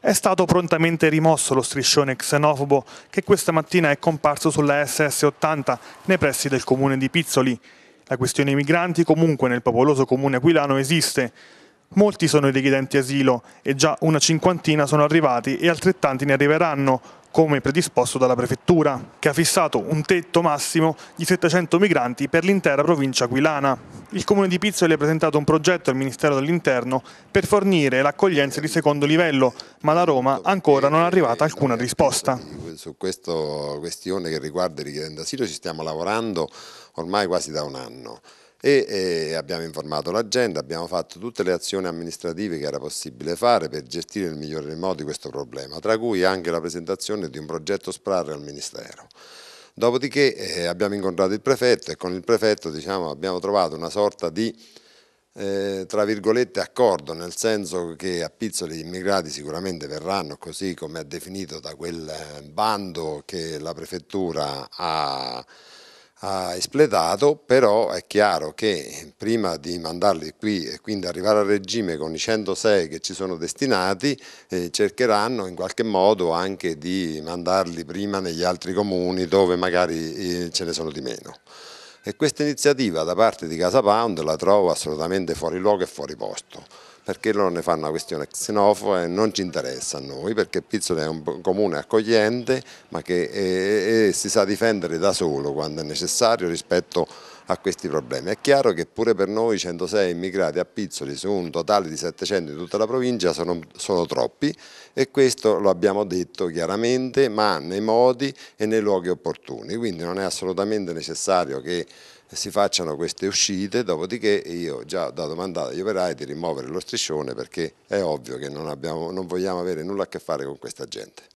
È stato prontamente rimosso lo striscione xenofobo che questa mattina è comparso sulla SS80 nei pressi del comune di Pizzoli. La questione migranti comunque nel popoloso comune aquilano esiste. Molti sono i richiedenti asilo e già una cinquantina sono arrivati e altrettanti ne arriveranno, come predisposto dalla prefettura, che ha fissato un tetto massimo di 700 migranti per l'intera provincia aquilana. Il comune di Pizzoli ha presentato un progetto al Ministero dell'Interno per fornire l'accoglienza di secondo livello, ma da Roma ancora non è arrivata alcuna risposta. Su questa questione che riguarda i richiedenti asilo ci stiamo lavorando ormai quasi da un anno e eh, abbiamo informato l'agenda, abbiamo fatto tutte le azioni amministrative che era possibile fare per gestire nel migliore modo questo problema, tra cui anche la presentazione di un progetto SPRAR al Ministero. Dopodiché eh, abbiamo incontrato il prefetto e con il prefetto diciamo, abbiamo trovato una sorta di eh, tra virgolette accordo, nel senso che a Pizzoli gli immigrati sicuramente verranno così come è definito da quel bando che la prefettura ha ha espletato, però è chiaro che prima di mandarli qui e quindi arrivare al regime con i 106 che ci sono destinati, eh, cercheranno in qualche modo anche di mandarli prima negli altri comuni dove magari eh, ce ne sono di meno. E questa iniziativa da parte di Casa Pound la trovo assolutamente fuori luogo e fuori posto perché loro ne fanno una questione xenofoba e non ci interessa a noi perché Pizzoli è un comune accogliente ma che è, eh, è, eh, si sa difendere da solo quando è necessario rispetto a a questi problemi. È chiaro che pure per noi 106 immigrati a Pizzoli su un totale di 700 di tutta la provincia sono, sono troppi e questo lo abbiamo detto chiaramente ma nei modi e nei luoghi opportuni, quindi non è assolutamente necessario che si facciano queste uscite, dopodiché io già ho dato mandato agli operai di rimuovere lo striscione perché è ovvio che non, abbiamo, non vogliamo avere nulla a che fare con questa gente.